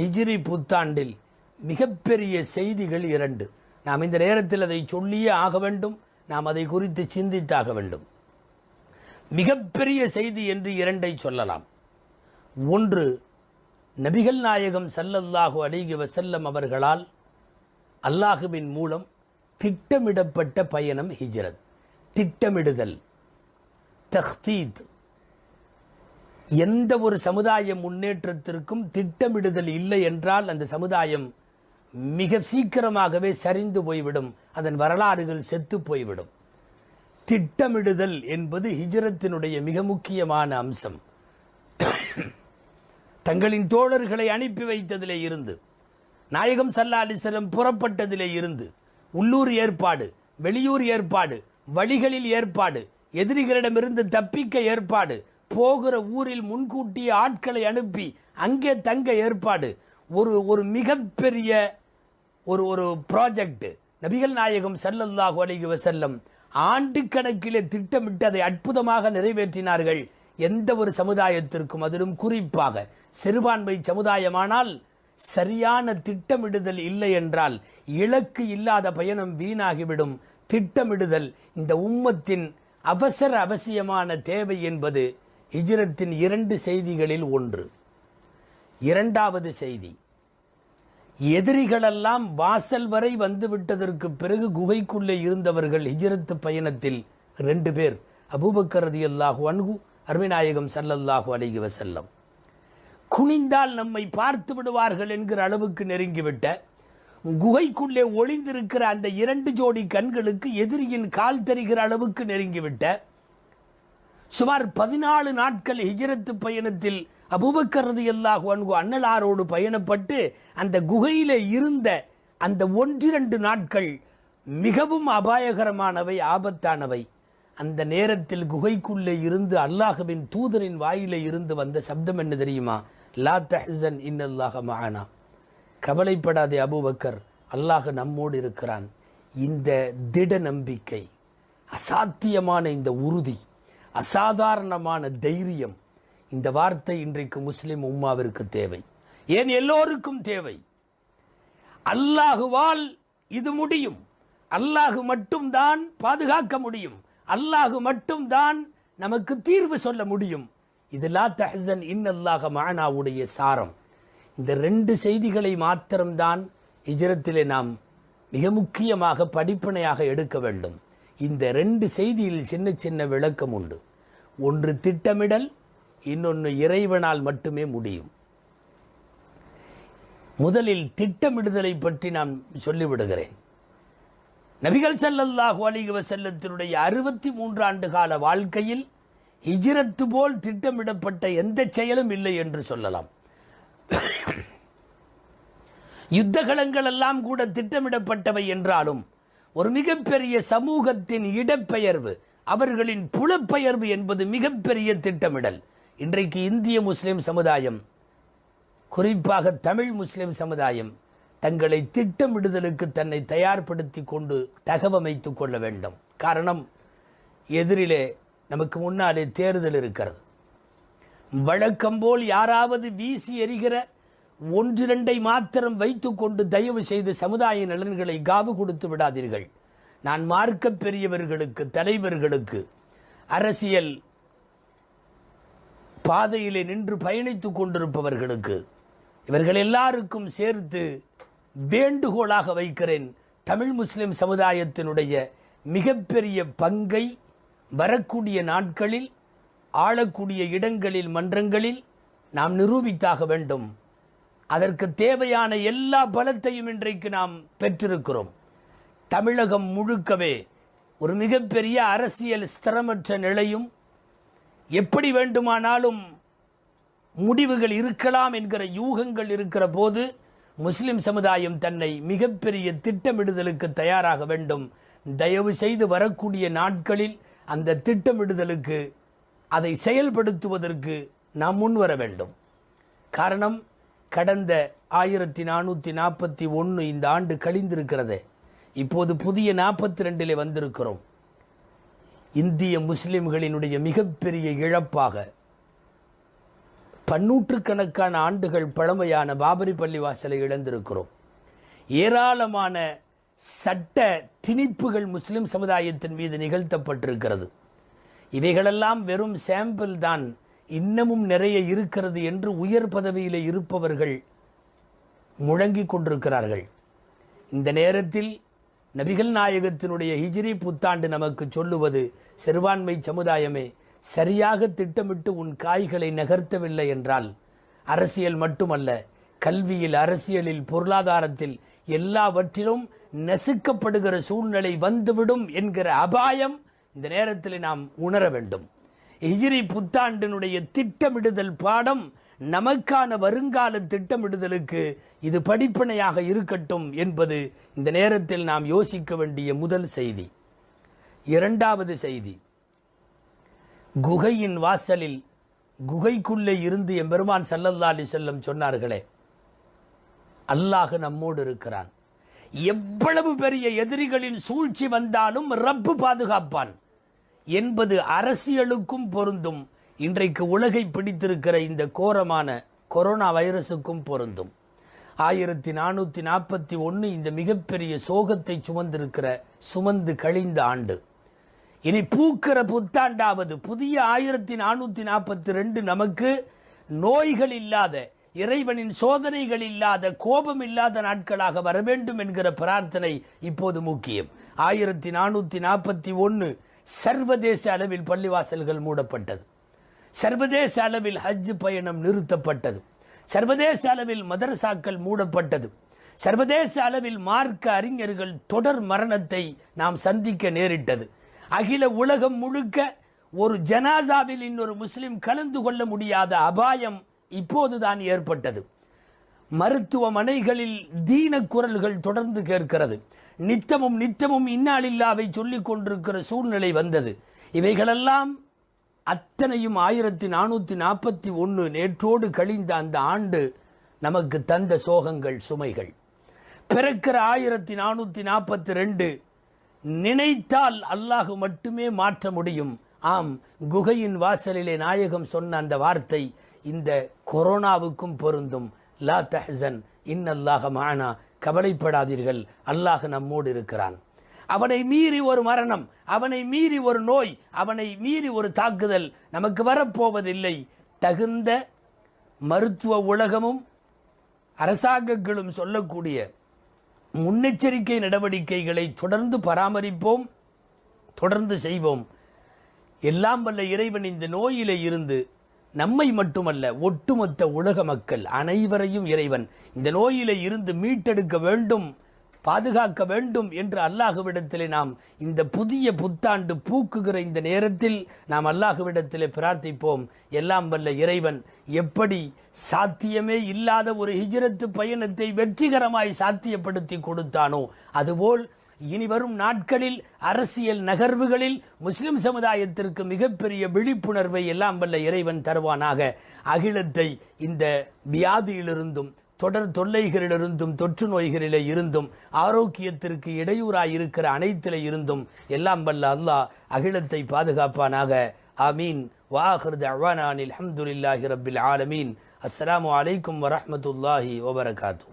ஹிஜ்ரி புத்தாண்டில் மிகப்பெரிய செய்திகள் இரண்டு நாம் இந்த நேரத்தில் அதை சொல்லியே ஆக வேண்டும் நாம் அதை குறித்து சிந்தித்தாக வேண்டும் மிகப்பெரிய செய்தி என்று இரண்டை சொல்லலாம் ஒன்று நபிகள் நாயகம் சல்லல்லாஹு அலிகி வசல்லம் அவர்களால் அல்லாஹுவின் மூலம் திட்டமிடப்பட்ட பயணம் ஹிஜ்ரத் திட்டமிடுதல் தஹ்தீத் எந்த ஒரு சமுதாய முன்னேற்றத்திற்கும் திட்டமிடுதல் இல்லை என்றால் அந்த சமுதாயம் மிக சீக்கிரமாகவே சரிந்து போய்விடும் அதன் வரலாறுகள் செத்து போய்விடும் திட்டமிடுதல் என்பது ஹிஜரத்தினுடைய மிக முக்கியமான அம்சம் தங்களின் தோழர்களை அனுப்பி வைத்ததிலே இருந்து நாயகம் சல்லா அலிசலம் புறப்பட்டதிலே இருந்து உள்ளூர் ஏற்பாடு வெளியூர் ஏற்பாடு வழிகளில் ஏற்பாடு எதிரிகளிடமிருந்து தப்பிக்க ஏற்பாடு போகிற ஊரில் முன்கூட்டி ஆட்களை அனுப்பி அங்கே தங்க ஏற்பாடு ஒரு ஒரு மிகப்பெரிய ஒரு ஒரு ப்ராஜெக்ட் நபிகள் நாயகம் சல்லல்லாஹு அலைகி செல்லும் ஆண்டு கணக்கிலே திட்டமிட்டு அதை அற்புதமாக நிறைவேற்றினார்கள் எந்த ஒரு சமுதாயத்திற்கும் அதிலும் குறிப்பாக சிறுபான்மை சமுதாயமானால் சரியான திட்டமிடுதல் இல்லை என்றால் இலக்கு இல்லாத பயணம் வீணாகிவிடும் திட்டமிடுதல் இந்த உம்மத்தின் அவசர அவசியமான தேவை என்பது ஹிஜ்ரத்தின் இரண்டு செய்திகளில் ஒன்று இரண்டாவது செய்தி எதிரிகளெல்லாம் வாசல் வரை வந்துவிட்டதற்கு பிறகு குகைக்குள்ளே இருந்தவர்கள் ஹிஜ்ரத்து பயணத்தில் ரெண்டு பேர் அபூபக்கரதி அல்லாஹு அன்கு அருமைநாயகம் சல்லல்லாஹு அலிகி வசல்லம் குனிந்தால் நம்மை பார்த்து விடுவார்கள் என்கிற அளவுக்கு நெருங்கிவிட்ட குகைக்குள்ளே ஒளிந்திருக்கிற அந்த இரண்டு ஜோடி கண்களுக்கு எதிரியின் கால் தெரிகிற அளவுக்கு நெருங்கிவிட்ட சுமார் பதினாலு நாட்கள் ஹிஜரத்து பயணத்தில் அபுபக்கரது எல்லாகு அன்கு அண்ணலாரோடு பயணப்பட்டு அந்த குகையில் இருந்த அந்த ஒன்றிரண்டு நாட்கள் மிகவும் அபாயகரமானவை ஆபத்தானவை அந்த நேரத்தில் குகைக்குள்ளே இருந்து அல்லாஹுவின் தூதரின் வாயில இருந்து வந்த சப்தம் என்ன தெரியுமா லா தஹன் அல்லாஹ மகானா கவலைப்படாதே அபுபக்கர் அல்லாஹ் நம்மோடு இருக்கிறான் இந்த திட நம்பிக்கை அசாத்தியமான இந்த உறுதி அசாதாரணமான தைரியம் இந்த வார்த்தை இன்றைக்கு முஸ்லிம் உம்மாவிற்கு தேவை ஏன் எல்லோருக்கும் தேவை அல்லாஹுவால் இது முடியும் அல்லாஹு மட்டும்தான் பாதுகாக்க முடியும் அல்லாஹு மட்டும்தான் நமக்கு தீர்வு சொல்ல முடியும் இது லா இன் அல்லாஹ மானாவுடைய சாரம் இந்த ரெண்டு செய்திகளை மாத்திரம்தான் இஜரத்திலே நாம் மிக முக்கியமாக படிப்பினையாக எடுக்க வேண்டும் இந்த ரெண்டு செய்தியில் சின்ன சின்ன விளக்கம் உண்டு ஒன்று திட்டமிடல் இன்னொன்று இறைவனால் மட்டுமே முடியும் முதலில் திட்டமிடுதலை பற்றி நான் சொல்லிவிடுகிறேன் நபிகள் சல்லல்லாஹு அலிக செல்லத்தினுடைய அறுபத்தி மூன்று ஆண்டு கால வாழ்க்கையில் இஜிரத்து போல் திட்டமிடப்பட்ட எந்த செயலும் இல்லை என்று சொல்லலாம் யுத்தகலங்கள் எல்லாம் கூட திட்டமிடப்பட்டவை என்றாலும் ஒரு மிகப்பெரிய சமூகத்தின் இடப்பெயர்வு அவர்களின் புலப்பெயர்வு என்பது மிகப்பெரிய திட்டமிடல் இன்றைக்கு இந்திய முஸ்லிம் சமுதாயம் குறிப்பாக தமிழ் முஸ்லிம் சமுதாயம் தங்களை திட்டமிடுதலுக்கு தன்னை தயார்படுத்தி கொண்டு தகவமைத்து கொள்ள வேண்டும் காரணம் எதிரிலே நமக்கு முன்னாலே தேர்தல் இருக்கிறது வழக்கம் போல் யாராவது வீசி எறிகிற ஒன்றிரண்டை மாத்திரம் வைத்துக்கொண்டு தயவு செய்து சமுதாய நலன்களை காவு கொடுத்து விடாதீர்கள் நான் மார்க்க பெரியவர்களுக்கு தலைவர்களுக்கு அரசியல் பாதையிலே நின்று பயணித்து கொண்டிருப்பவர்களுக்கு இவர்கள் எல்லாருக்கும் சேர்த்து வேண்டுகோளாக வைக்கிறேன் தமிழ் முஸ்லிம் சமுதாயத்தினுடைய மிகப்பெரிய பங்கை வரக்கூடிய நாட்களில் ஆளக்கூடிய இடங்களில் மன்றங்களில் நாம் நிரூபித்தாக வேண்டும் அதற்கு தேவையான எல்லா பலத்தையும் இன்றைக்கு நாம் பெற்றிருக்கிறோம் தமிழகம் முழுக்கவே ஒரு மிகப்பெரிய அரசியல் ஸ்திரமற்ற நிலையும் எப்படி வேண்டுமானாலும் முடிவுகள் இருக்கலாம் என்கிற யூகங்கள் இருக்கிற போது முஸ்லிம் சமுதாயம் தன்னை மிகப்பெரிய திட்டமிடுதலுக்கு தயாராக வேண்டும் தயவு செய்து வரக்கூடிய நாட்களில் அந்த திட்டமிடுதலுக்கு அதை செயல்படுத்துவதற்கு நாம் முன்வர வேண்டும் காரணம் கடந்த ஆயிரத்தி நானூற்றி நாற்பத்தி ஒன்று இந்த ஆண்டு கழிந்திருக்கிறது இப்போது புதிய நாற்பத்தி ரெண்டிலே வந்திருக்கிறோம் இந்திய முஸ்லிம்களினுடைய மிகப்பெரிய இழப்பாக பன்னூற்றுக்கணக்கான ஆண்டுகள் பழமையான பாபரி பள்ளிவாசலை இழந்திருக்கிறோம் ஏராளமான சட்ட திணிப்புகள் முஸ்லிம் சமுதாயத்தின் மீது நிகழ்த்தப்பட்டிருக்கிறது இவைகளெல்லாம் வெறும் சாம்பிள் தான் இன்னமும் நிறைய இருக்கிறது என்று உயர் பதவியில் இருப்பவர்கள் முழங்கிக் கொண்டிருக்கிறார்கள் இந்த நேரத்தில் நபிகள் நாயகத்தினுடைய ஹிஜ்ரி புத்தாண்டு நமக்கு சொல்லுவது சிறுபான்மை சமுதாயமே சரியாக திட்டமிட்டு உன் காய்களை நகர்த்தவில்லை என்றால் அரசியல் மட்டுமல்ல கல்வியில் அரசியலில் பொருளாதாரத்தில் எல்லாவற்றிலும் நசுக்கப்படுகிற சூழ்நிலை வந்துவிடும் என்கிற அபாயம் இந்த நேரத்தில் நாம் உணர வேண்டும் எகிரி புத்தாண்டினுடைய திட்டமிடுதல் பாடம் நமக்கான வருங்கால திட்டமிடுதலுக்கு இது படிப்பனையாக இருக்கட்டும் என்பது இந்த நேரத்தில் நாம் யோசிக்க வேண்டிய முதல் செய்தி இரண்டாவது செய்தி குகையின் வாசலில் குகைக்குள்ளே இருந்து எம்பெருமான் சல்லல்லா அலி செல்லம் சொன்னார்களே அல்லாஹ் நம்மோடு இருக்கிறான் எவ்வளவு பெரிய எதிரிகளின் சூழ்ச்சி வந்தாலும் ரப்பு பாதுகாப்பான் என்பது அரசியலுக்கும் பொருந்தும் இன்றைக்கு உலகை பிடித்திருக்கிற இந்த கோரமான கொரோனா வைரஸுக்கும் பொருந்தும் ஆயிரத்தி நானூற்றி நாற்பத்தி ஒன்று இந்த மிகப்பெரிய சோகத்தை சுமந்திருக்கிற சுமந்து கழிந்த ஆண்டு இனி பூக்கிற புத்தாண்டாவது புதிய ஆயிரத்தி நானூற்றி நாற்பத்தி ரெண்டு நமக்கு நோய்கள் இல்லாத இறைவனின் சோதனைகள் இல்லாத கோபம் இல்லாத நாட்களாக வர வேண்டும் என்கிற பிரார்த்தனை இப்போது முக்கியம் ஆயிரத்தி நானூற்றி நாற்பத்தி ஒன்று சர்வதேச அளவில் பள்ளிவாசல்கள் மூடப்பட்டது சர்வதேச அளவில் ஹஜ் பயணம் நிறுத்தப்பட்டது சர்வதேச அளவில் மதரசாக்கள் மூடப்பட்டது சர்வதேச அளவில் மார்க்க அறிஞர்கள் தொடர் மரணத்தை நாம் சந்திக்க நேரிட்டது அகில உலகம் முழுக்க ஒரு ஜனாசாவில் இன்னொரு முஸ்லிம் கலந்து கொள்ள முடியாத அபாயம் இப்போதுதான் ஏற்பட்டது மருத்துவமனைகளில் தீன குரல்கள் தொடர்ந்து கேட்கிறது நித்தமும் நித்தமும் இன்னாலில்லாவை சொல்லிக் கொண்டிருக்கிற சூழ்நிலை வந்தது இவைகளெல்லாம் அத்தனையும் ஆயிரத்தி நானூற்றி நாற்பத்தி ஒன்று நேற்றோடு கழிந்த அந்த ஆண்டு நமக்கு தந்த சோகங்கள் சுமைகள் பிறக்கிற ஆயிரத்தி நானூற்றி நாற்பத்தி ரெண்டு நினைத்தால் அல்லாஹு மட்டுமே மாற்ற முடியும் ஆம் குகையின் வாசலிலே நாயகம் சொன்ன அந்த வார்த்தை இந்த கொரோனாவுக்கும் பொருந்தும் லா தஹன் அல்லாஹ மானா கவலைப்படாதீர்கள் அல்லாஹ் நம்மோடு இருக்கிறான் அவனை மீறி ஒரு மரணம் அவனை மீறி ஒரு நோய் அவனை மீறி ஒரு தாக்குதல் நமக்கு வரப்போவதில்லை தகுந்த மருத்துவ உலகமும் அரசாங்கங்களும் சொல்லக்கூடிய முன்னெச்சரிக்கை நடவடிக்கைகளை தொடர்ந்து பராமரிப்போம் தொடர்ந்து செய்வோம் எல்லாம் வல்ல இறைவன் இந்த நோயிலே இருந்து நம்மை மட்டுமல்ல ஒட்டுமொத்த உலக மக்கள் அனைவரையும் இறைவன் இந்த நோயிலே இருந்து மீட்டெடுக்க வேண்டும் பாதுகாக்க வேண்டும் என்று அல்லாஹுவிடத்திலே நாம் இந்த புதிய புத்தாண்டு பூக்குகிற இந்த நேரத்தில் நாம் அல்லாஹுவிடத்திலே பிரார்த்திப்போம் எல்லாம் வல்ல இறைவன் எப்படி சாத்தியமே இல்லாத ஒரு ஹிஜரத்து பயணத்தை வெற்றிகரமாய் சாத்தியப்படுத்தி கொடுத்தானோ அதுபோல் இனி வரும் நாட்களில் அரசியல் நகர்வுகளில் முஸ்லிம் சமுதாயத்திற்கு மிகப்பெரிய விழிப்புணர்வை எல்லாம் வல்ல இறைவன் தருவானாக அகிலத்தை இந்த வியாதியிலிருந்தும் தொடர் தொல்லைகளிலிருந்தும் தொற்று நோய்களிலே இருந்தும் ஆரோக்கியத்திற்கு இடையூறாய் இருக்கிற அனைத்திலே இருந்தும் எல்லாம் வல்ல அல்லாஹ் அகிலத்தை பாதுகாப்பானாக அமீன் வாஹர் அவானானில் அஹமதுல்லாஹி ரபில் ஆலமீன் அஸ்லாம் வலைக்கம் வரமத்துல்லாஹி வபரகாத்து